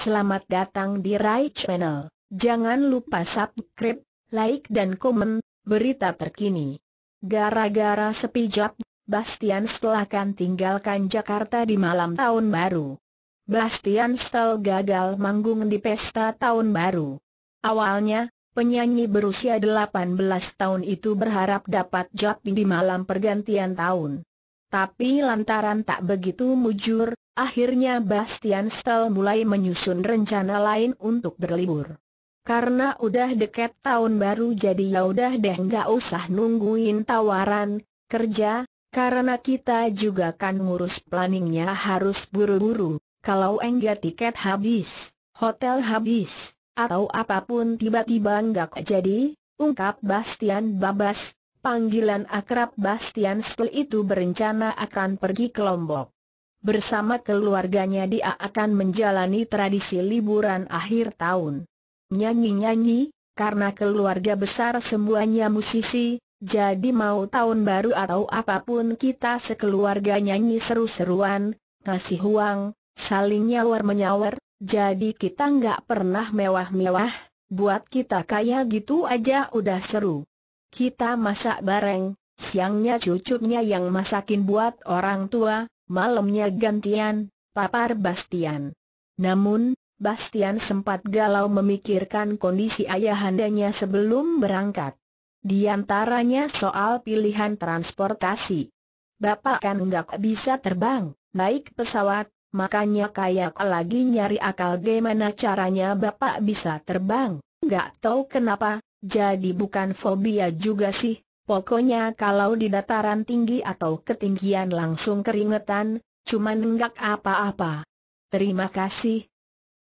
Selamat datang di Rai Channel. Jangan lupa subscribe, like dan komen, berita terkini. Gara-gara sepi job, Bastian Stel akan tinggalkan Jakarta di malam tahun baru. Bastian Stel gagal manggung di pesta tahun baru. Awalnya, penyanyi berusia 18 tahun itu berharap dapat job di malam pergantian tahun. Tapi lantaran tak begitu mujur, akhirnya Bastian Stel mulai menyusun rencana lain untuk berlibur. Karena udah deket tahun baru jadi ya udah deh nggak usah nungguin tawaran, kerja, karena kita juga kan ngurus planningnya harus buru-buru, kalau enggak tiket habis, hotel habis, atau apapun tiba-tiba nggak jadi, ungkap Bastian Babas, Panggilan akrab Bastian Stel itu berencana akan pergi ke Lombok. Bersama keluarganya dia akan menjalani tradisi liburan akhir tahun. Nyanyi-nyanyi, karena keluarga besar semuanya musisi, jadi mau tahun baru atau apapun kita sekeluarga nyanyi seru-seruan, ngasih uang, saling nyawar-menyawer, jadi kita nggak pernah mewah-mewah, buat kita kaya gitu aja udah seru. Kita masak bareng, siangnya cucunya yang masakin buat orang tua, malamnya gantian, papar Bastian. Namun, Bastian sempat galau memikirkan kondisi ayahandanya sebelum berangkat. Di antaranya soal pilihan transportasi. Bapak kan nggak bisa terbang, naik pesawat, Makanya kayak lagi nyari akal gimana caranya bapak bisa terbang. Nggak tahu kenapa, jadi bukan fobia juga sih, pokoknya kalau di dataran tinggi atau ketinggian langsung keringetan, cuman enggak apa-apa. Terima kasih,